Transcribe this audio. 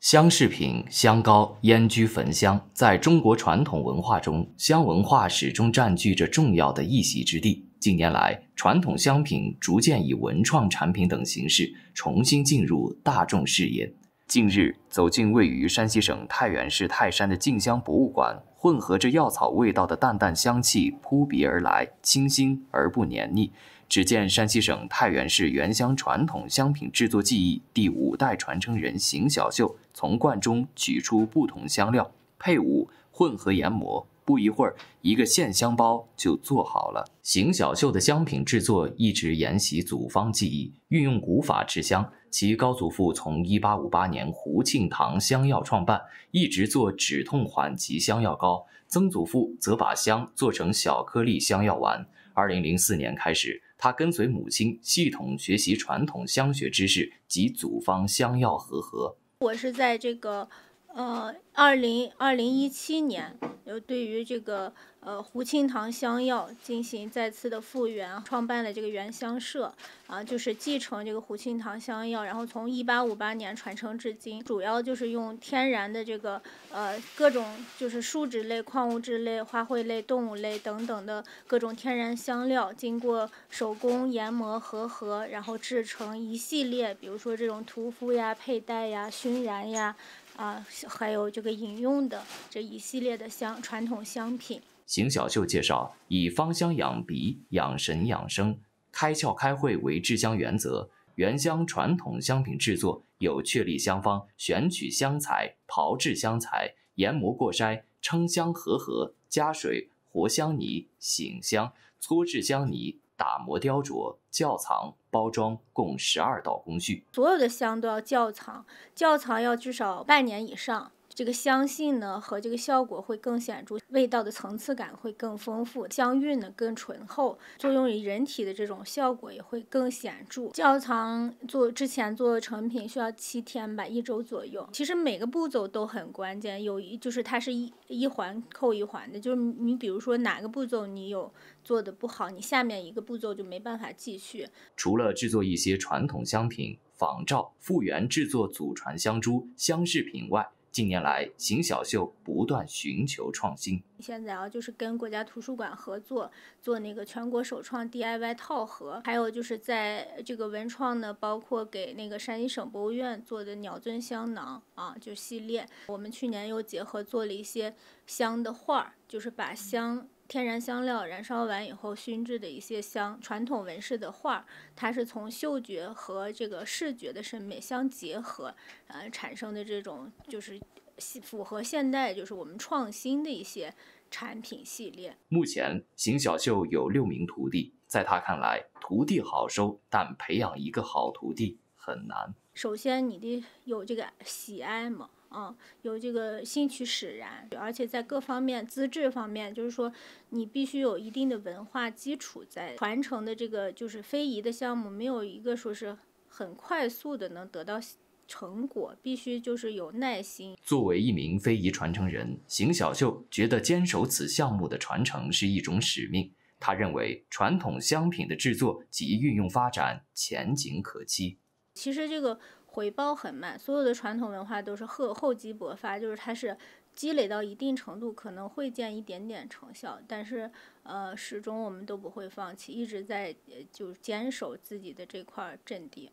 香饰品、香膏、烟居焚香，在中国传统文化中，香文化始终占据着重要的一席之地。近年来，传统香品逐渐以文创产品等形式重新进入大众视野。近日，走进位于山西省太原市泰山的晋香博物馆，混合着药草味道的淡淡香气扑鼻而来，清新而不黏腻。只见山西省太原市原香传统香品制作技艺第五代传承人邢小秀从罐中取出不同香料配伍，混合研磨。不一会儿，一个线香包就做好了。邢小秀的香品制作一直沿袭祖方技艺，运用古法制香。其高祖父从一八五八年胡庆堂香药创办，一直做止痛缓急香药膏；曾祖父则把香做成小颗粒香药丸。二零零四年开始，他跟随母亲系统学习传统香学知识及祖方香药合合。我是在这个，呃，二零二零一七年。又对于这个呃胡庆堂香药进行再次的复原，创办了这个原香社啊，就是继承这个胡庆堂香药，然后从一八五八年传承至今，主要就是用天然的这个呃各种就是树脂类、矿物质类、花卉类、动物类等等的各种天然香料，经过手工研磨和合，然后制成一系列，比如说这种涂敷呀、佩戴呀、熏燃呀。啊，还有这个饮用的这一系列的香传统香品。邢小秀介绍，以芳香养鼻、养神、养生，开窍、开会为制香原则。原香传统香品制作有确立香方、选取香材、炮制香材、研磨过筛、称香合合、加水和香泥、醒香、搓制香泥。打磨、雕琢、窖藏、包装，共十二道工序。所有的香都要窖藏，窖藏要至少半年以上。这个香性呢和这个效果会更显著，味道的层次感会更丰富，香韵呢更醇厚，作用于人体的这种效果也会更显著。窖藏做之前做成品需要七天吧，一周左右。其实每个步骤都很关键，有一就是它是一一环扣一环的，就是你比如说哪个步骤你有做的不好，你下面一个步骤就没办法继续。除了制作一些传统香品仿照复原制作祖传香珠香饰品外，近年来，邢小秀不断寻求创新。现在啊，就是跟国家图书馆合作做那个全国首创 DIY 套盒，还有就是在这个文创呢，包括给那个山西省博物院做的鸟尊香囊啊，就系列。我们去年又结合做了一些香的画儿，就是把香。天然香料燃烧完以后熏制的一些香，传统纹饰的画儿，它是从嗅觉和这个视觉的审美相结合，呃，产生的这种就是符合现代就是我们创新的一些产品系列。目前邢小秀有六名徒弟，在他看来，徒弟好收，但培养一个好徒弟很难。首先，你的有这个喜爱吗？嗯，有这个兴趣使然，而且在各方面资质方面，就是说你必须有一定的文化基础。在传承的这个就是非遗的项目，没有一个说是很快速的能得到成果，必须就是有耐心。作为一名非遗传承人，邢小秀觉得坚守此项目的传承是一种使命。他认为传统香品的制作及运用发展前景可期。其实这个。回报很慢，所有的传统文化都是厚厚积薄发，就是它是积累到一定程度，可能会见一点点成效，但是呃，始终我们都不会放弃，一直在就坚守自己的这块阵地。